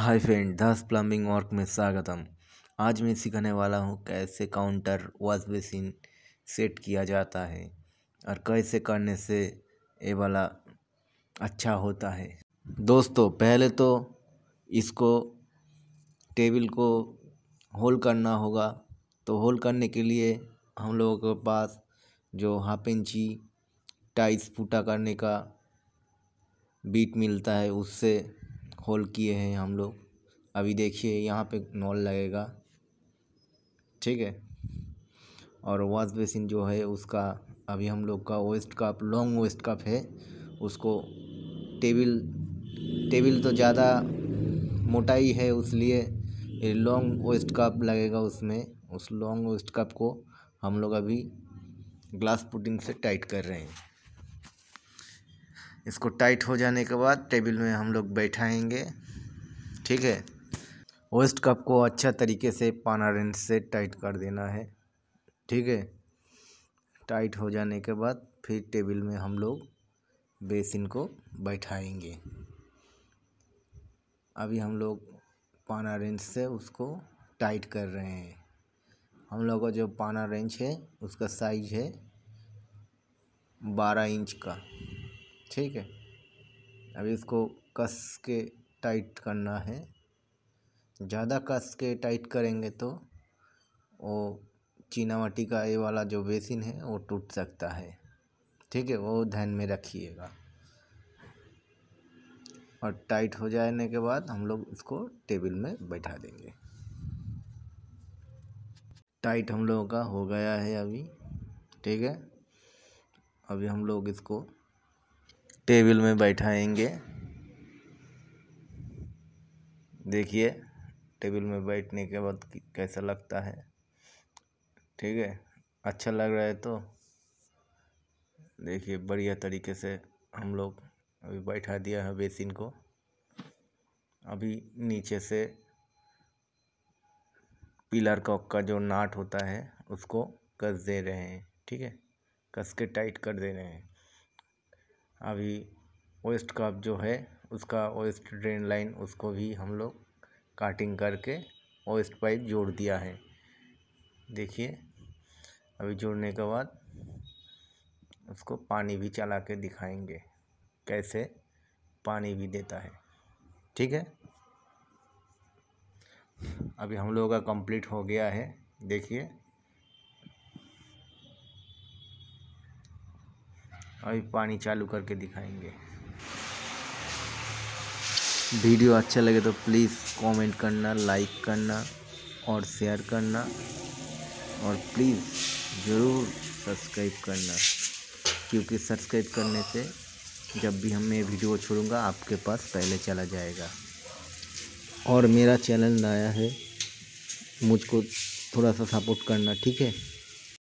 हाय friend दस plumbing work में स्वागतम आज मैं सिखाने वाला हूँ कैसे काउंटर वॉश बेसिन सेट किया जाता है और कैसे करने से ये वाला अच्छा होता है दोस्तों पहले तो इसको टेबल को होल करना होगा तो होल करने के लिए हम लोगों के पास जो हाफ इंची टाइल्स फूटा करने का बीट मिलता है उससे होल किए हैं हम लोग अभी देखिए यहाँ पे नॉल लगेगा ठीक है और वॉश बेसिन जो है उसका अभी हम लोग का waste cup long waste cup है उसको टेबल टेबल तो ज़्यादा मोटाई है लिए लॉन्ग वेस्ट कप लगेगा उसमें उस लॉन्ग वेस्ट कप को हम लोग अभी ग्लास पुटिंग से टाइट कर रहे हैं इसको टाइट हो जाने के बाद टेबल में हम लोग बैठाएंगे ठीक है वेस्ट कप को अच्छा तरीके से पाना पानारेंट से टाइट कर देना है ठीक है टाइट हो जाने के बाद फिर टेबल में हम लोग बेसिन को बैठाएंगे अभी हम लोग पाना रेंज से उसको टाइट कर रहे हैं हम लोग का जो पाना रेंज है उसका साइज है बारह इंच का ठीक है अभी इसको कस के टाइट करना है ज़्यादा कस के टाइट करेंगे तो वो चीना मटी का ये वाला जो बेसिन है वो टूट सकता है ठीक है वो ध्यान में रखिएगा और टाइट हो जाने के बाद हम लोग इसको टेबल में बैठा देंगे टाइट हम लोगों का हो गया है अभी ठीक है अभी हम लोग इसको टेबल में बैठाएंगे देखिए टेबल में बैठने के बाद कैसा लगता है ठीक है अच्छा लग रहा है तो देखिए बढ़िया तरीके से हम लोग अभी बैठा दिया है बेसिन को अभी नीचे से पिलर कॉक का जो नाट होता है उसको कस दे रहे हैं ठीक है कस के टाइट कर दे रहे हैं अभी वेस्ट कप जो है उसका वेस्ट ड्रेन लाइन उसको भी हम लोग काटिंग करके वेस्ट पाइप जोड़ दिया है देखिए अभी जोड़ने के बाद उसको पानी भी चला के दिखाएंगे कैसे पानी भी देता है ठीक है अभी हम लोगों का कंप्लीट हो गया है देखिए अभी पानी चालू करके दिखाएंगे वीडियो अच्छा लगे तो प्लीज़ कमेंट करना लाइक करना और शेयर करना और प्लीज़ ज़रूर सब्सक्राइब करना क्योंकि सब्सक्राइब करने से जब भी हम मैं वीडियो छोड़ूंगा आपके पास पहले चला जाएगा और मेरा चैनल नया है मुझको थोड़ा सा सपोर्ट करना ठीक है